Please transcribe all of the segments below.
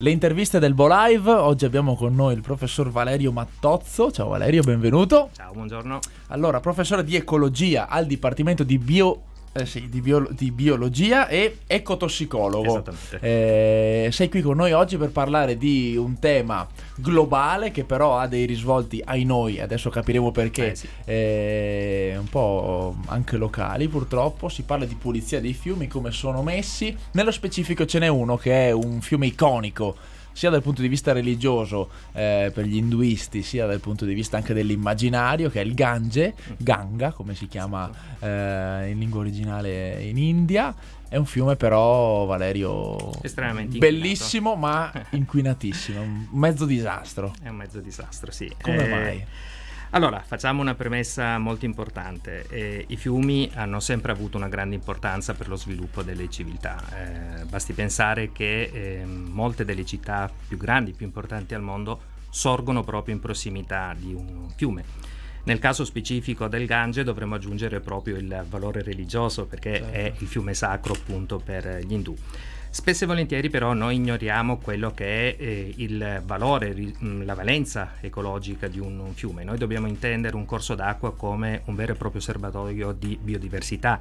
Le interviste del Bo Live, oggi abbiamo con noi il professor Valerio Mattozzo. Ciao Valerio, benvenuto. Ciao, buongiorno. Allora, professore di ecologia al Dipartimento di Bio eh sì, di, bio di, biologia e ecotossicologo. Eh, sei qui con noi oggi per parlare di un tema globale che però ha dei risvolti ai noi, adesso capiremo perché, eh sì. Eh, un po' anche locali purtroppo. Si parla di pulizia dei fiumi, come sono messi. Nello specifico ce n'è uno che è un fiume iconico sia dal punto di vista religioso eh, per gli induisti, sia dal punto di vista anche dell'immaginario, che è il Gange, mm. Ganga come si chiama esatto. eh, in lingua originale in India. È un fiume però, Valerio, estremamente bellissimo inquinato. ma inquinatissimo, un mezzo disastro. È un mezzo disastro, sì. Come eh... mai? Allora, facciamo una premessa molto importante. Eh, I fiumi hanno sempre avuto una grande importanza per lo sviluppo delle civiltà. Eh, basti pensare che eh, molte delle città più grandi, più importanti al mondo, sorgono proprio in prossimità di un fiume. Nel caso specifico del Gange dovremmo aggiungere proprio il valore religioso perché certo. è il fiume sacro appunto per gli indù. Spesso e volentieri però noi ignoriamo quello che è eh, il valore, mm, la valenza ecologica di un, un fiume. Noi dobbiamo intendere un corso d'acqua come un vero e proprio serbatoio di biodiversità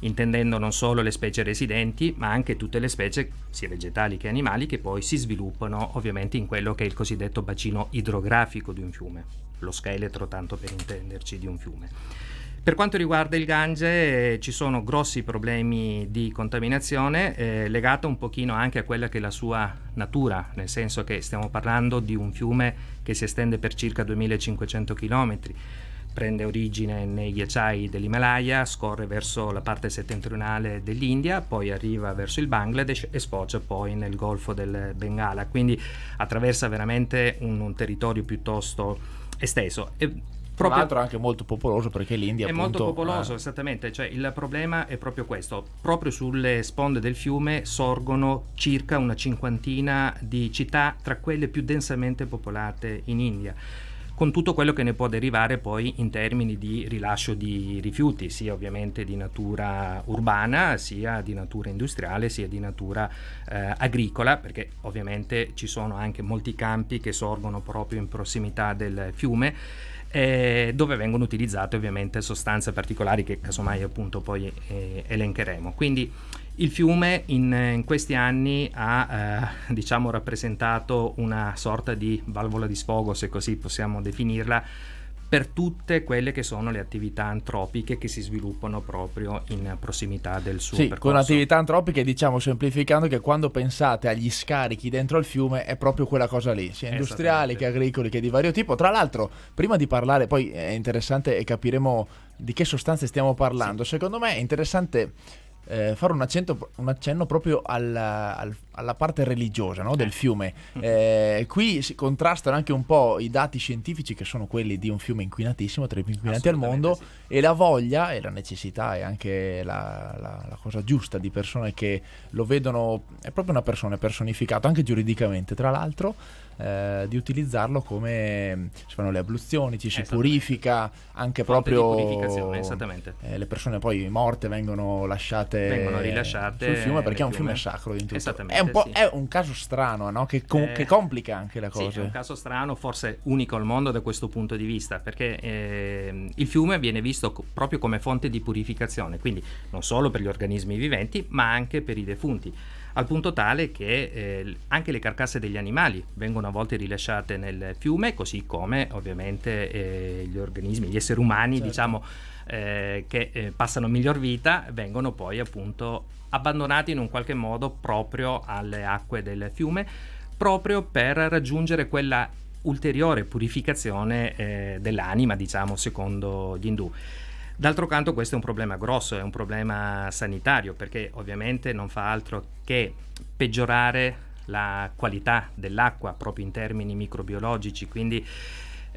intendendo non solo le specie residenti, ma anche tutte le specie, sia vegetali che animali, che poi si sviluppano ovviamente in quello che è il cosiddetto bacino idrografico di un fiume, lo scheletro tanto per intenderci di un fiume. Per quanto riguarda il Gange eh, ci sono grossi problemi di contaminazione eh, legato un pochino anche a quella che è la sua natura, nel senso che stiamo parlando di un fiume che si estende per circa 2500 km, prende origine nei ghiacciai dell'Himalaya, scorre verso la parte settentrionale dell'India, poi arriva verso il Bangladesh e sfocia poi nel Golfo del Bengala, quindi attraversa veramente un, un territorio piuttosto esteso. E Proprio... Tra l'altro è anche molto popoloso perché l'India è appunto, molto popoloso, eh... esattamente, cioè, il problema è proprio questo, proprio sulle sponde del fiume sorgono circa una cinquantina di città tra quelle più densamente popolate in India con tutto quello che ne può derivare poi in termini di rilascio di rifiuti, sia ovviamente di natura urbana, sia di natura industriale, sia di natura eh, agricola, perché ovviamente ci sono anche molti campi che sorgono proprio in prossimità del fiume eh, dove vengono utilizzate ovviamente sostanze particolari che casomai appunto poi eh, elencheremo. Quindi il fiume in, in questi anni ha eh, diciamo rappresentato una sorta di valvola di sfogo, se così possiamo definirla, per tutte quelle che sono le attività antropiche che si sviluppano proprio in prossimità del suo sì, percorso. Con attività antropiche diciamo semplificando che quando pensate agli scarichi dentro al fiume è proprio quella cosa lì, sia industriali che agricoli che di vario tipo. Tra l'altro, prima di parlare, poi è interessante e capiremo di che sostanze stiamo parlando, sì. secondo me è interessante eh, fare un, accento, un, accenno proprio al, al alla parte religiosa no? del eh. fiume. Eh, qui si contrastano anche un po' i dati scientifici che sono quelli di un fiume inquinatissimo, tra i più inquinati al mondo, sì. e la voglia e la necessità e anche la, la, la, cosa giusta di persone che lo vedono, è proprio una persona personificata, anche giuridicamente tra l'altro, eh, di utilizzarlo come si fanno le abluzioni, ci si purifica, anche Fonte proprio... Eh, le persone poi morte vengono lasciate vengono rilasciate sul fiume perché è un fiume, fiume sacro. È un, po', sì. è un caso strano, no? che, com- eh, che, complica anche la cosa. Sì, è un caso strano, forse unico al mondo da questo punto di vista, perché eh, il fiume viene visto co- proprio come fonte di purificazione, quindi non solo per gli organismi viventi, ma anche per i defunti al punto tale che eh, anche le carcasse degli animali vengono a volte rilasciate nel fiume, così come ovviamente eh, gli organismi, gli esseri umani, certo. diciamo, eh, che eh, passano miglior vita, vengono poi appunto abbandonati in un qualche modo proprio alle acque del fiume, proprio per raggiungere quella ulteriore purificazione eh, dell'anima, diciamo, secondo gli indù. D'altro canto questo è un problema grosso, è un problema sanitario perché ovviamente non fa altro che peggiorare la qualità dell'acqua proprio in termini microbiologici, quindi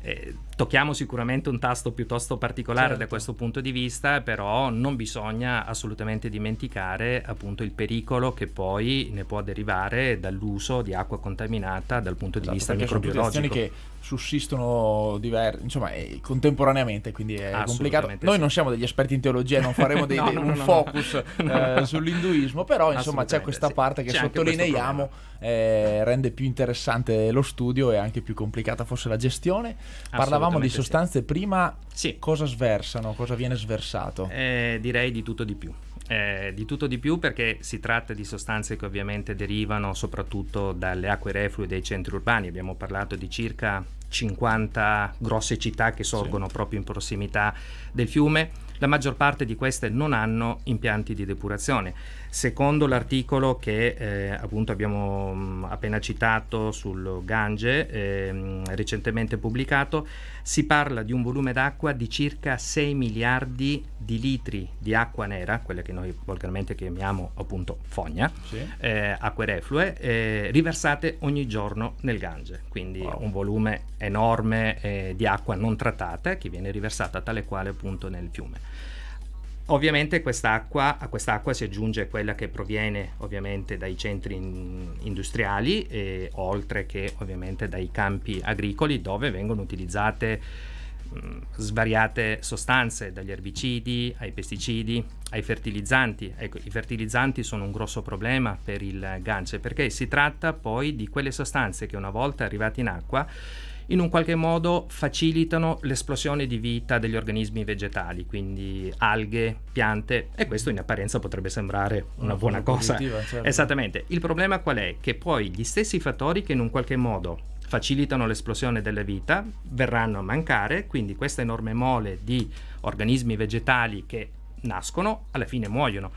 eh, Tocchiamo sicuramente un tasto piuttosto particolare certo. da questo punto di vista, però non bisogna assolutamente dimenticare appunto il pericolo che poi ne può derivare dall'uso di acqua contaminata dal punto di esatto, di vista microbiologico. Sono che sussistono diver- insomma, eh, contemporaneamente, quindi è complicato. Noi sì. non siamo degli esperti in teologia, non faremo dei, no, no, un no, focus eh, sull'induismo, però insomma c'è questa sì. parte che c'è sottolineiamo eh, rende più interessante lo studio e anche più complicata forse la gestione. Parlavamo parlavamo di sostanze sì. prima, sì. cosa sversano, cosa viene sversato? Eh, direi di tutto di più. Eh, di tutto di più perché si tratta di sostanze che ovviamente derivano soprattutto dalle acque reflue dei centri urbani. Abbiamo parlato di circa 50 grosse città che sorgono sì. proprio in prossimità del fiume la maggior parte di queste non hanno impianti di depurazione. Secondo l'articolo che eh, appunto abbiamo mh, mm, appena citato sul Gange, eh, recentemente pubblicato, si parla di un volume d'acqua di circa 6 miliardi di litri di acqua nera, quella che noi volgarmente chiamiamo appunto fogna, sì. eh, acque reflue, eh, riversate ogni giorno nel Gange. Quindi wow. un volume enorme eh, di acqua non trattata che viene riversata tale quale appunto nel fiume. Ovviamente quest'acqua, a quest'acqua si aggiunge quella che proviene ovviamente dai centri in, industriali, e, oltre che ovviamente dai campi agricoli dove vengono utilizzate svariate sostanze, dagli erbicidi ai pesticidi, ai fertilizzanti. Ecco, i fertilizzanti sono un grosso problema per il gancio perché si tratta poi di quelle sostanze che una volta arrivate in acqua in un qualche modo facilitano l'esplosione di vita degli organismi vegetali, quindi alghe, piante, e questo in apparenza potrebbe sembrare una, una buona cosa. Certo. Esattamente. Il problema qual è? Che poi gli stessi fattori che in un qualche modo facilitano l'esplosione della vita, verranno a mancare, quindi questa enorme mole di organismi vegetali che nascono alla fine muoiono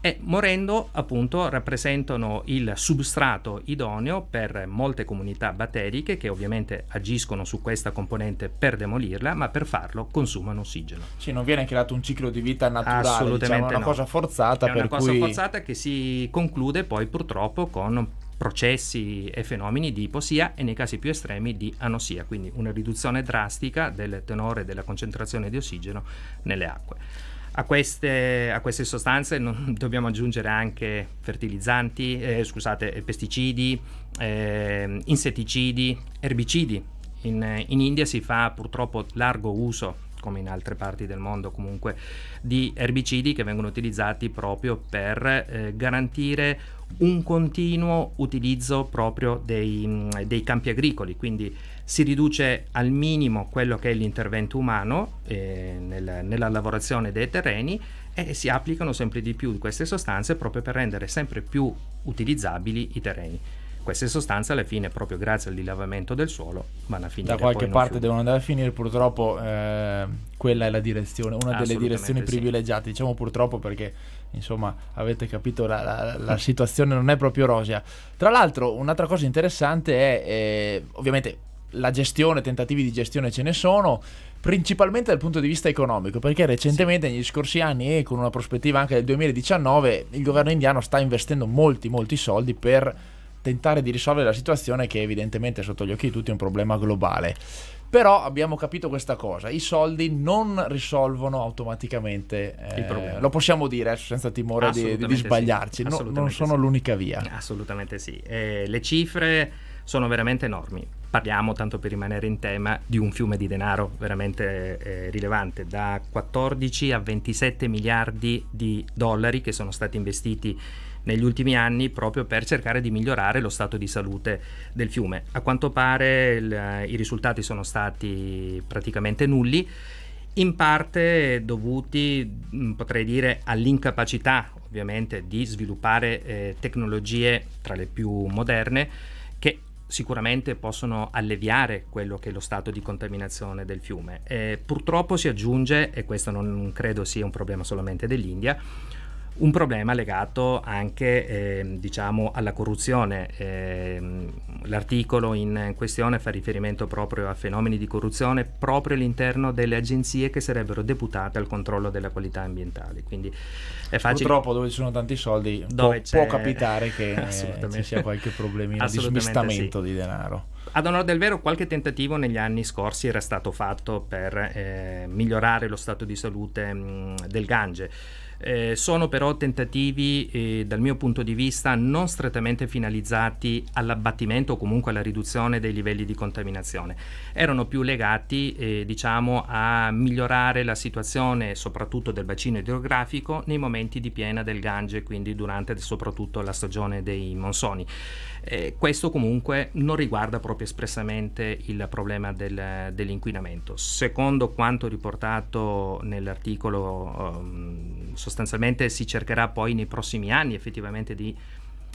e morendo appunto rappresentano il substrato idoneo per molte comunità batteriche che ovviamente agiscono su questa componente per demolirla, ma per farlo consumano ossigeno. Sì, non viene creato un ciclo di vita naturale, Assolutamente diciamo, è una no. cosa forzata. È una cosa forzata che si conclude poi purtroppo con processi e fenomeni di iposia e nei casi più estremi di anosia, quindi una riduzione drastica del tenore della concentrazione di ossigeno nelle acque. A queste, a queste sostanze non, dobbiamo aggiungere anche fertilizzanti, eh, scusate, pesticidi, eh, insetticidi, erbicidi. In, in India si fa purtroppo largo uso come in altre parti del mondo comunque, di erbicidi che vengono utilizzati proprio per eh, garantire un continuo utilizzo proprio dei, mm, dei, campi agricoli, quindi si riduce al minimo quello che è l'intervento umano eh, nel, nella lavorazione dei terreni e si applicano sempre di più queste sostanze proprio per rendere sempre più utilizzabili i terreni queste sostanze alla fine proprio grazie al rilavamento del suolo vanno a finire da qualche parte fiume. devono andare a finire purtroppo eh, quella è la direzione una delle direzioni privilegiate sì. diciamo purtroppo perché insomma avete capito la, la, la situazione non è proprio rosea tra l'altro un'altra cosa interessante è eh, ovviamente la gestione, tentativi di gestione ce ne sono, principalmente dal punto di vista economico, perché recentemente, sì. negli scorsi anni e con una prospettiva anche del 2019, il governo indiano sta investendo molti, molti soldi per tentare di risolvere la situazione che evidentemente sotto gli occhi di tutti è un problema globale. Però abbiamo capito questa cosa, i soldi non risolvono automaticamente eh, il problema. Lo possiamo dire eh, senza timore di, di, sbagliarci, sì. no, non sono sì. l'unica via. Assolutamente sì, eh, le cifre sono veramente enormi. Parliamo, tanto per rimanere in tema, di un fiume di denaro veramente eh, rilevante, da 14 a 27 miliardi di dollari che sono stati investiti negli ultimi anni proprio per cercare di migliorare lo stato di salute del fiume. A quanto pare il, eh, i risultati sono stati praticamente nulli in parte dovuti, mm, potrei dire, all'incapacità ovviamente di sviluppare eh, tecnologie tra le più moderne che sicuramente possono alleviare quello che è lo stato di contaminazione del fiume. Eh, purtroppo si aggiunge, e questo non credo sia un problema solamente dell'India, un problema legato anche eh, diciamo, alla corruzione. Eh, l'articolo in questione fa riferimento proprio a fenomeni di corruzione proprio all'interno delle agenzie che sarebbero deputate al controllo della qualità ambientale. Quindi è facile. Purtroppo dove ci sono tanti soldi può, può, capitare che eh, ci sia qualche problemino di smistamento sì. di denaro. Ad onore del vero, qualche tentativo negli anni scorsi era stato fatto per eh, migliorare lo stato di salute mh, del Gange eh, sono però tentativi, eh, dal mio punto di vista, non strettamente finalizzati all'abbattimento o comunque alla riduzione dei livelli di contaminazione. Erano più legati, eh, diciamo, a migliorare la situazione soprattutto del bacino idrografico nei momenti di piena del Gange, quindi durante soprattutto la stagione dei monsoni. Eh, questo comunque non riguarda proprio espressamente il problema del, dell'inquinamento. Secondo quanto riportato nell'articolo um, sostanzialmente si cercherà poi nei prossimi anni effettivamente di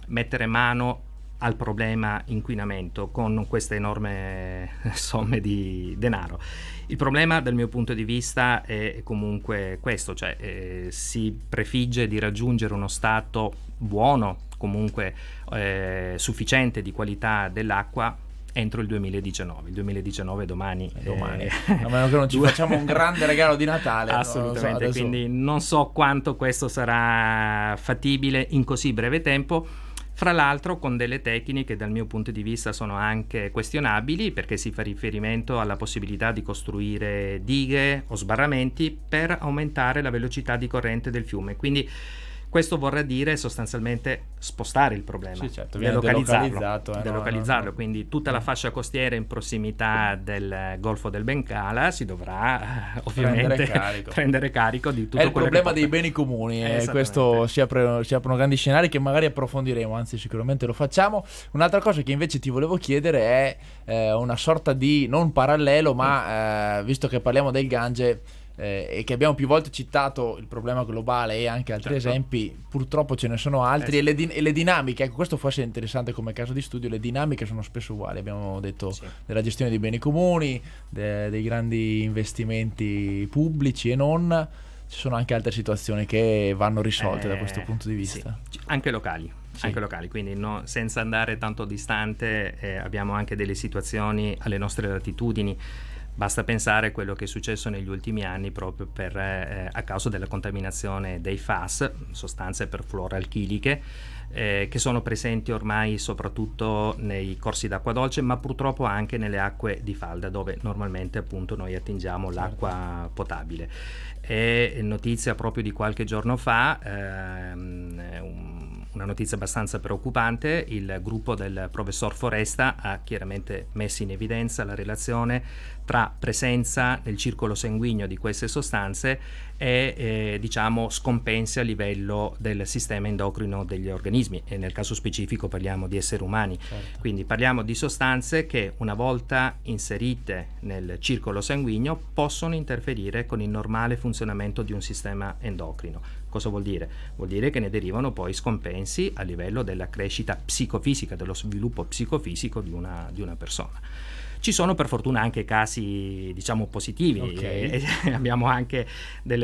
mettere mano al problema inquinamento con queste enorme eh, somme di denaro. Il problema dal mio punto di vista è comunque questo, cioè eh, si prefigge di raggiungere uno stato buono, comunque eh, sufficiente di qualità dell'acqua entro il 2019. Il 2019 è domani. Eh, domani. Eh, a meno che non ci facciamo un grande regalo di Natale. Assolutamente, non so, quindi non so quanto questo sarà fattibile in così breve tempo. Fra l'altro con delle tecniche dal mio punto di vista sono anche questionabili perché si fa riferimento alla possibilità di costruire dighe o sbarramenti per aumentare la velocità di corrente del fiume. Quindi questo vorrà dire sostanzialmente spostare il problema, sì, certo, delocalizzarlo, eh, delocalizzarlo. No, no. quindi tutta la fascia costiera in prossimità del Golfo del Bengala si dovrà eh, ovviamente prendere carico, prendere carico di tutto È il problema dei beni comuni eh, questo si, apre, ci aprono grandi scenari che magari approfondiremo, anzi sicuramente lo facciamo. Un'altra cosa che invece ti volevo chiedere è eh, una sorta di, non parallelo, ma mm. eh, visto che parliamo del Gange eh, e che abbiamo più volte citato il problema globale e anche altri certo. esempi, purtroppo ce ne sono altri eh, e, le di- e, le dinamiche, ecco questo forse è interessante come caso di studio, le dinamiche sono spesso uguali, abbiamo detto sì. della gestione dei beni comuni, de- dei grandi investimenti pubblici e non, ci sono anche altre situazioni che vanno risolte eh, da questo eh, punto di vista. Sì. Anche locali. Sì. anche locali, quindi no, senza andare tanto distante eh, abbiamo anche delle situazioni alle nostre latitudini Basta pensare a quello che è successo negli ultimi anni proprio per, eh, a causa della contaminazione dei FAS, sostanze perfluoralchiliche, eh, che sono presenti ormai soprattutto nei corsi d'acqua dolce, ma purtroppo anche nelle acque di falda, dove normalmente appunto noi attingiamo certo. l'acqua potabile. È notizia proprio di qualche giorno fa, ehm, un una notizia abbastanza preoccupante, il gruppo del professor Foresta ha chiaramente messo in evidenza la relazione tra presenza nel circolo sanguigno di queste sostanze e eh, diciamo scompensi a livello del sistema endocrino degli organismi e nel caso specifico parliamo di esseri umani. Certo. Quindi parliamo di sostanze che una volta inserite nel circolo sanguigno possono interferire con il normale funzionamento di un sistema endocrino Cosa vuol dire? Vuol dire che ne derivano poi scompensi a livello della crescita psicofisica, dello sviluppo psicofisico di una, di una persona. Ci sono per fortuna anche casi diciamo positivi, okay. e, e abbiamo anche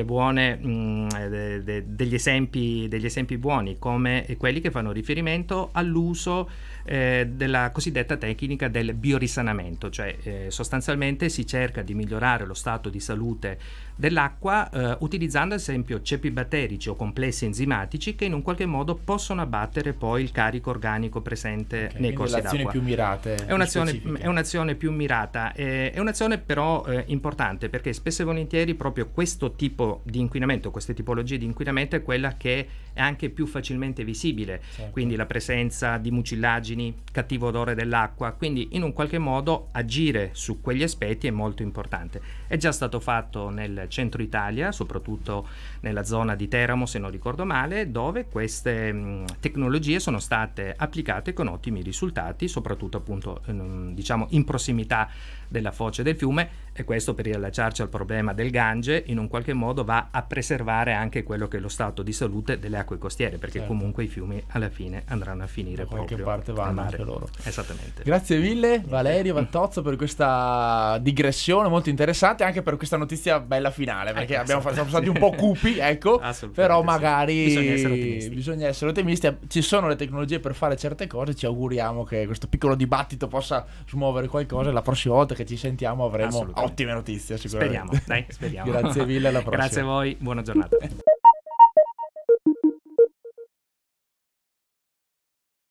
buone, mh, mm, eh, de, de, degli, esempi, degli, esempi, buoni come quelli che fanno riferimento all'uso eh, della cosiddetta tecnica del biorisanamento, cioè eh, sostanzialmente si cerca di migliorare lo stato di salute dell'acqua eh, utilizzando ad esempio ceppi batterici o complessi enzimatici che in un qualche modo possono abbattere poi il carico organico presente okay, nei corsi d'acqua. È un'azione più mirata. È un'azione, è un'azione più mirata, è, è un'azione però eh, importante perché spesso e volentieri proprio questo tipo di inquinamento, queste tipologie di inquinamento è quella che è anche più facilmente visibile, certo. quindi la presenza di mucillagini, cattivo odore dell'acqua, quindi in un qualche modo agire su quegli aspetti è molto importante. È già stato fatto nel centro Italia, soprattutto nella zona di Teramo se non ricordo male, dove queste mh, mm, tecnologie sono state applicate con ottimi risultati, soprattutto appunto mh, ehm, diciamo in prossimità della foce del fiume e questo per riallacciarci al problema del Gange, in un qualche modo va a preservare anche quello che è lo stato di salute delle acque costiere, perché certo. comunque i fiumi alla fine andranno a finire da qualche parte vanno anche loro. Esattamente. Grazie mille Valerio Vantozzo per questa digressione molto interessante, anche per questa notizia bella finale, perché ecco, abbiamo fatto, esatto. stati un po' cupi, ecco, però magari sì. bisogna, essere bisogna essere ottimisti, ci sono le tecnologie per fare certe cose, ci auguriamo che questo piccolo dibattito possa smuovere qualcosa e la prossima volta che ci sentiamo avremo Ottime notizie, sicuramente. Speriamo, dai, speriamo. Grazie mille, alla prossima. Grazie a voi, buona giornata.